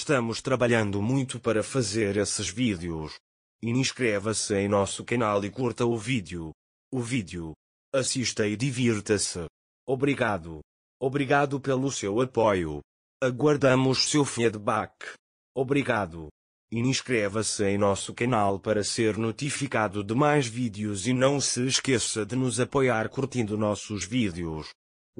estamos trabalhando muito para fazer esses vídeos. Inscreva-se em nosso canal e curta o vídeo. O vídeo. Assista e divirta-se. Obrigado. Obrigado pelo seu apoio. Aguardamos seu feedback. Obrigado. Inscreva-se em nosso canal para ser notificado de mais vídeos e não se esqueça de nos apoiar curtindo nossos vídeos.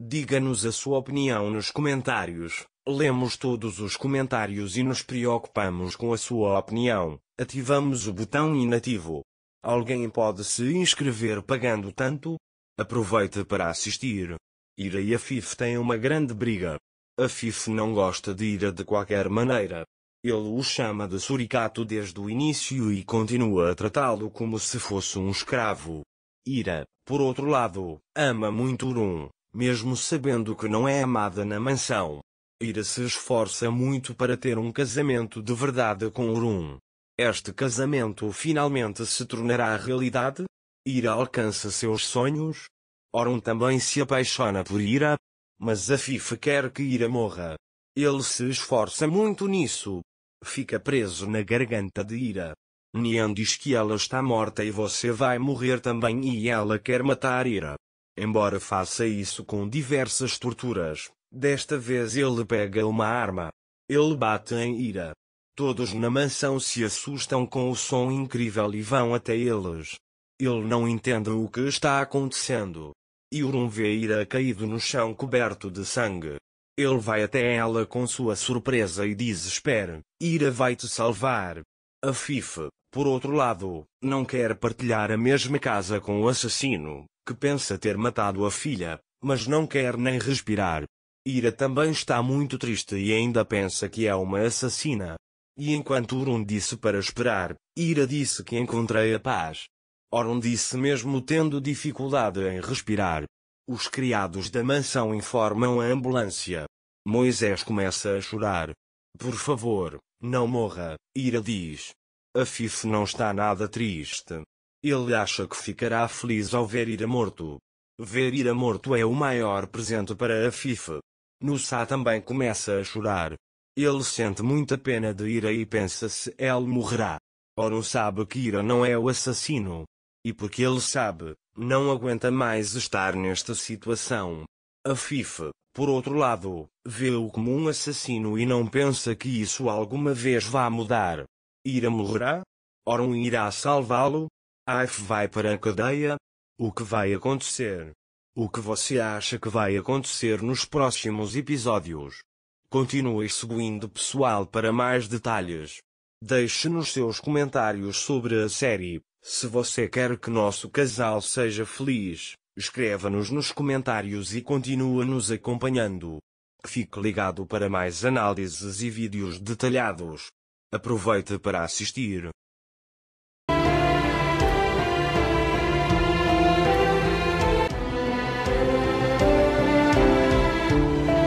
Diga-nos a sua opinião nos comentários. Lemos todos os comentários e nos preocupamos com a sua opinião. Ativamos o botão inativo. Alguém pode se inscrever pagando tanto? Aproveita para assistir. Ira e a FIF têm uma grande briga. A FIF não gosta de Ira de qualquer maneira. Ele o chama de suricato desde o início e continua a tratá-lo como se fosse um escravo. Ira, por outro lado, ama muito Urum mesmo sabendo que não é amada na mansão. Ira se esforça muito para ter um casamento de verdade com Urum. Este casamento finalmente se tornará realidade? Ira alcança seus sonhos? Orun também se apaixona por Ira? Mas a Fife quer que Ira morra. Ele se esforça muito nisso. Fica preso na garganta de Ira. Nian diz que ela está morta e você vai morrer também e ela quer matar Ira embora faça isso com diversas torturas. Desta vez ele pega uma arma. Ele bate em ira. Todos na mansão se assustam com o som incrível e vão até eles. Ele não entende o que está acontecendo. Yurun vê Ira caído no chão coberto de sangue. Ele vai até ela com sua surpresa e diz: Espere, Ira vai te salvar. A Fife, por outro lado, não quer partilhar a mesma casa com o assassino, que pensa ter matado a filha, mas não quer nem respirar. Ira também está muito triste e ainda pensa que é uma assassina. E enquanto Urun disse para esperar, Ira disse que encontrei a paz. Orun disse mesmo tendo dificuldade em respirar. Os criados da mansão informam a ambulância. Moisés começa a chorar. Por favor, não morra, Ira diz. A Fife não está nada triste. Ele acha que ficará feliz ao ver Ira morto. Ver Ira morto é o maior presente para a FIFA. Nussá também começa a chorar. Ele sente muita pena de Ira e pensa se ele morrerá. Oro sabe que Ira não é o assassino. E porque ele sabe, não aguenta mais estar nesta situação. A FIFA, por outro lado, vê-o como um assassino e não pensa que isso alguma vez vá mudar. Ira morrerá? Orun irá salvá-lo? AF vai para a cadeia? O que vai acontecer? O que você acha que vai acontecer nos próximos episódios? Continue seguindo pessoal para mais detalhes. Deixe nos seus comentários sobre a série. Se você quer que nosso casal seja feliz, escreva-nos nos comentários e continue nos acompanhando. Fique ligado para mais análises e vídeos detalhados. Aproveite para assistir.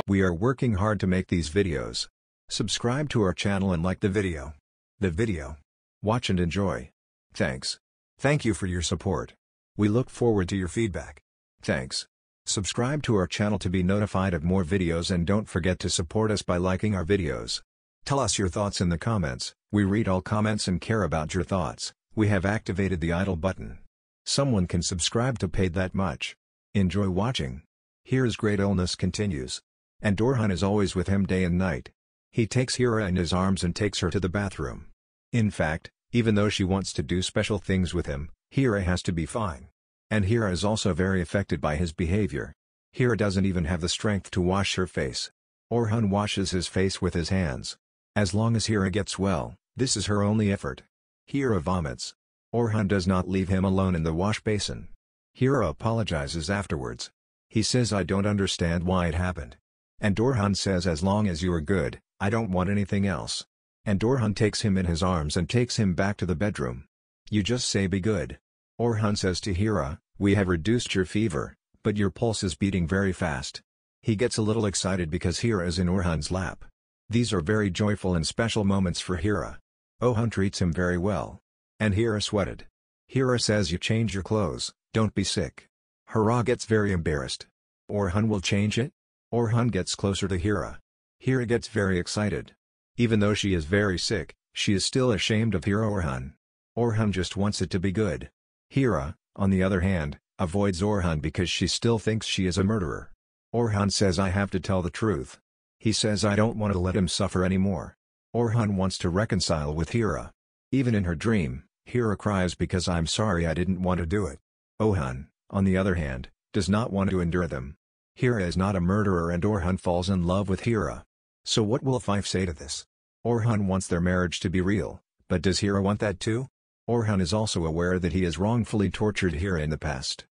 We are working hard to make these videos. Subscribe to our channel and like the video. The video. Watch and enjoy. Thanks. Thank you for your support. We look forward to your feedback. Thanks. Subscribe to our channel to be notified of more videos and don't forget to support us by liking our videos. Tell us your thoughts in the comments, we read all comments and care about your thoughts, we have activated the idle button. Someone can subscribe to paid that much. Enjoy watching. Here's Great Illness continues and Dorhan is always with him day and night. He takes Hira in his arms and takes her to the bathroom. In fact, even though she wants to do special things with him, Hira has to be fine. And Hira is also very affected by his behavior. Hira doesn't even have the strength to wash her face. Orhan washes his face with his hands. As long as Hira gets well, this is her only effort. Hira vomits. Orhan does not leave him alone in the wash basin. Hira apologizes afterwards. He says I don't understand why it happened. And Dorhan says as long as you are good, I don't want anything else. And Dorhan takes him in his arms and takes him back to the bedroom. You just say be good. Orhan says to Hira, we have reduced your fever, but your pulse is beating very fast. He gets a little excited because Hira is in Orhan's lap. These are very joyful and special moments for Hira. Ohan treats him very well. And Hira sweated. Hira says you change your clothes, don't be sick. Hira gets very embarrassed. Orhan will change it? Orhan gets closer to Hira. Hira gets very excited. Even though she is very sick, she is still ashamed of Hira Orhan. Orhan just wants it to be good. Hira, on the other hand, avoids Orhan because she still thinks she is a murderer. Orhan says I have to tell the truth. He says I don't want to let him suffer anymore. Orhan wants to reconcile with Hira. Even in her dream, Hira cries because I'm sorry I didn't want to do it. Orhan, on the other hand, does not want to endure them. Hira is not a murderer and Orhan falls in love with Hira. So what will Fife say to this? Orhan wants their marriage to be real, but does Hira want that too? Orhan is also aware that he has wrongfully tortured Hira in the past.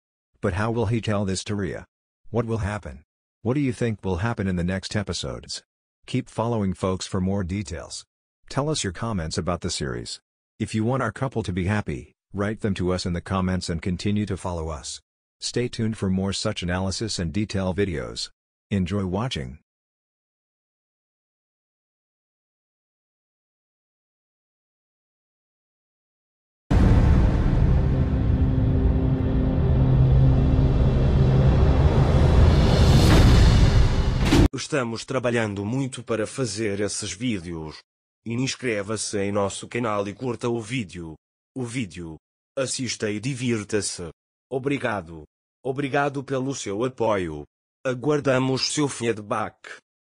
But how will he tell this to Ria? What will happen? What do you think will happen in the next episodes? Keep following folks for more details. Tell us your comments about the series. If you want our couple to be happy, write them to us in the comments and continue to follow us. Stay tuned for more such analysis and detail videos. Enjoy watching. Estamos trabalhando muito para fazer esses vídeos. Inscreva-se em nosso canal e curta o vídeo. O vídeo. Assista e divirta-se. Obrigado. Obrigado pelo seu apoio. Aguardamos seu feedback.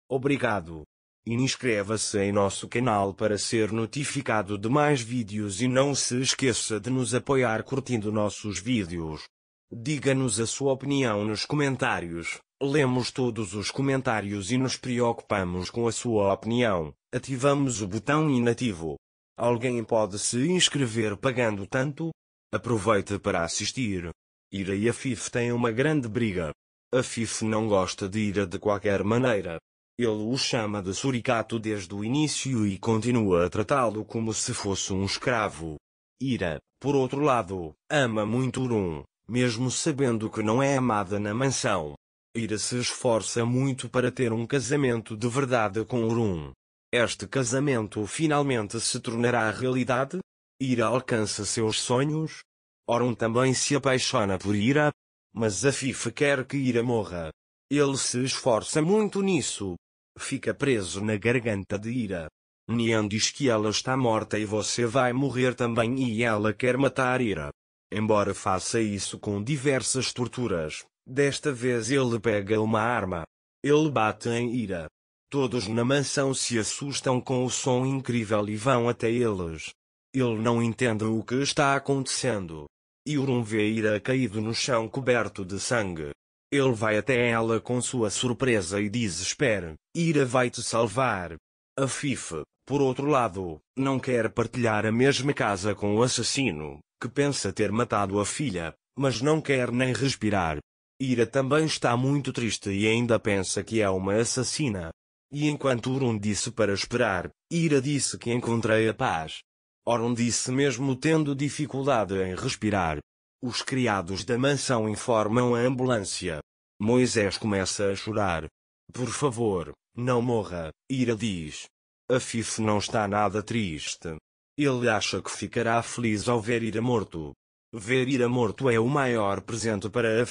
Obrigado. Inscreva-se em nosso canal para ser notificado de mais vídeos e não se esqueça de nos apoiar curtindo nossos vídeos. Diga-nos a sua opinião nos comentários. Lemos todos os comentários e nos preocupamos com a sua opinião. Ativamos o botão inativo. Alguém pode se inscrever pagando tanto? Aproveite para assistir. Ira e a FIF têm uma grande briga. A FIF não gosta de Ira de qualquer maneira. Ele o chama de suricato desde o início e continua a tratá-lo como se fosse um escravo. Ira, por outro lado, ama muito Urum, mesmo sabendo que não é amada na mansão. Ira se esforça muito para ter um casamento de verdade com Urum. Este casamento finalmente se tornará realidade? Ira alcança seus sonhos, Orum também se apaixona por Ira, mas a Fifa quer que Ira morra. Ele se esforça muito nisso. Fica preso na garganta de Ira. Nian diz que ela está morta e você vai morrer também e ela quer matar Ira. Embora faça isso com diversas torturas, desta vez ele pega uma arma. Ele bate em Ira. Todos na mansão se assustam com o som incrível e vão até eles. Ele não entende o que está acontecendo e vê Urumveira caído no chão coberto de sangue. Ele vai até ela com sua surpresa e diz: Espera, Ira vai te salvar. A FIFA, por outro lado, não quer partilhar a mesma casa com o assassino, que pensa ter matado a filha, mas não quer nem respirar. Ira também está muito triste e ainda pensa que é uma assassina. E enquanto Urum disse para esperar, Ira disse que encontrei a paz. Oron disse mesmo tendo dificuldade em respirar. Os criados da mansão informam a ambulância. Moisés começa a chorar. Por favor, não morra, Ira diz. A não está nada triste. Ele acha que ficará feliz ao ver Ira morto. Ver Ira morto é o maior presente para a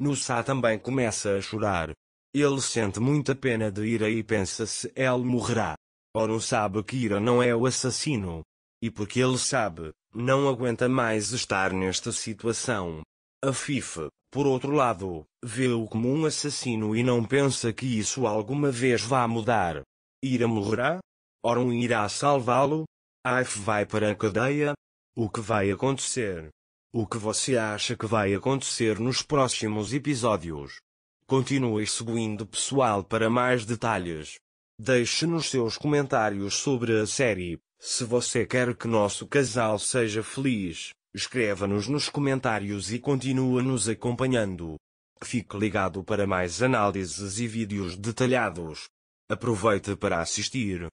Nussa também começa a chorar. Ele sente muita pena de Ira e pensa se ele morrerá. Oron sabe que Ira não é o assassino, e porque ele sabe, não aguenta mais estar nesta situação. A FIFA, por outro lado, vê-o como um assassino e não pensa que isso alguma vez vá mudar. Ira morrerá? Orum irá salvá-lo? Aif vai para a cadeia? O que vai acontecer? O que você acha que vai acontecer nos próximos episódios? Continue seguindo pessoal para mais detalhes. Deixe nos seus comentários sobre a série. Se você quer que nosso casal seja feliz, escreva-nos nos comentários e continue nos acompanhando. Fique ligado para mais análises e vídeos detalhados. Aproveite para assistir.